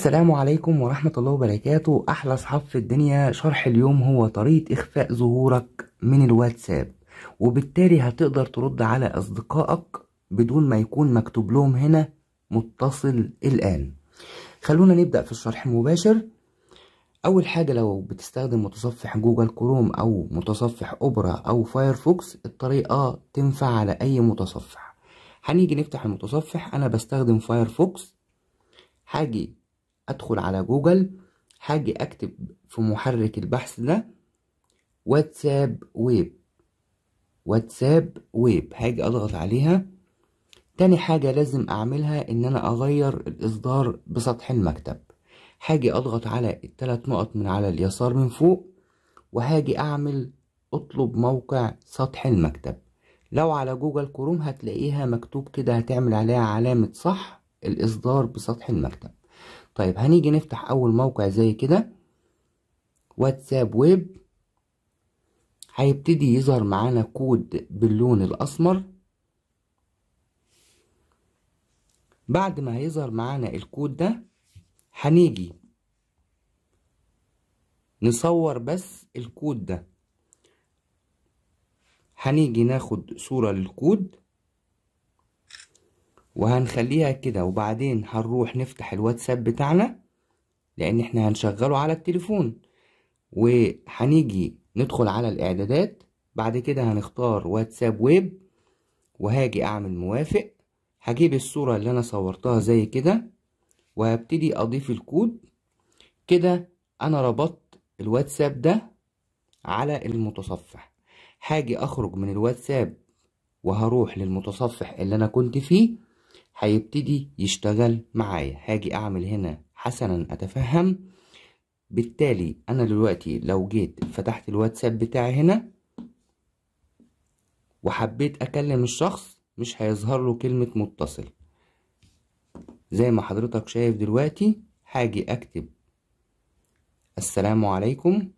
السلام عليكم ورحمة الله وبركاته أحلى أصحاب في الدنيا شرح اليوم هو طريقة إخفاء ظهورك من الواتساب وبالتالي هتقدر ترد على أصدقائك بدون ما يكون مكتوب لهم هنا متصل الآن خلونا نبدأ في الشرح المباشر أول حاجة لو بتستخدم متصفح جوجل كروم أو متصفح أوبرا أو فايرفوكس الطريقة تنفع على أي متصفح هنيجي نفتح المتصفح أنا بستخدم فايرفوكس هاجي ادخل على جوجل هاجي اكتب في محرك البحث ده واتساب ويب واتساب ويب هاجي اضغط عليها تاني حاجة لازم اعملها ان انا اغير الاصدار بسطح المكتب هاجي اضغط على التلات نقط من على اليسار من فوق وهاجي اعمل اطلب موقع سطح المكتب لو على جوجل كروم هتلاقيها مكتوب كده هتعمل عليها علامة صح الإصدار بسطح المكتب طيب هنيجي نفتح اول موقع زي كده واتساب ويب هيبتدي يظهر معانا كود باللون الاسمر بعد ما هيظهر معانا الكود ده هنيجي نصور بس الكود ده هنيجي ناخد صورة للكود وهنخليها كده وبعدين هنروح نفتح الواتساب بتاعنا لان احنا هنشغله على التليفون وهنيجي ندخل على الاعدادات بعد كده هنختار واتساب ويب وهاجي اعمل موافق هجيب الصورة اللي انا صورتها زي كده وهبتدي اضيف الكود كده انا ربطت الواتساب ده على المتصفح هاجي اخرج من الواتساب وهروح للمتصفح اللي انا كنت فيه هيبتدي يشتغل معايا هاجي اعمل هنا حسنا اتفهم بالتالي انا دلوقتي لو جيت فتحت الواتساب بتاعي هنا وحبيت اكلم الشخص مش هيظهر له كلمة متصل زي ما حضرتك شايف دلوقتي هاجي اكتب السلام عليكم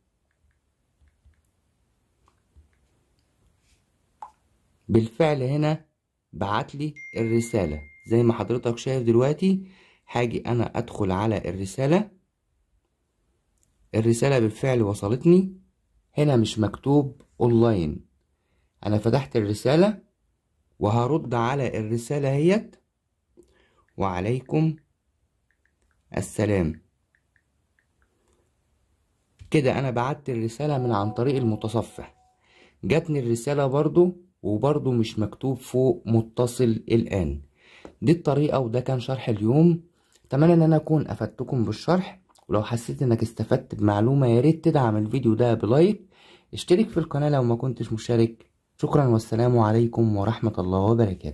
بالفعل هنا بعت لي الرسالة زي ما حضرتك شايف دلوقتي هاجي انا ادخل على الرسالة الرسالة بالفعل وصلتني هنا مش مكتوب اونلاين انا فتحت الرسالة وهرد على الرسالة هيت وعليكم السلام كده انا بعت الرسالة من عن طريق المتصفح جاتني الرسالة برضو وبرضو مش مكتوب فوق متصل الآن دي الطريقة وده كان شرح اليوم اتمنى ان انا اكون افدتكم بالشرح ولو حسيت انك استفدت بمعلومة ياريت تدعم الفيديو ده بلايك اشترك في القناة لو ما كنتش مشترك شكرا والسلام عليكم ورحمة الله وبركاته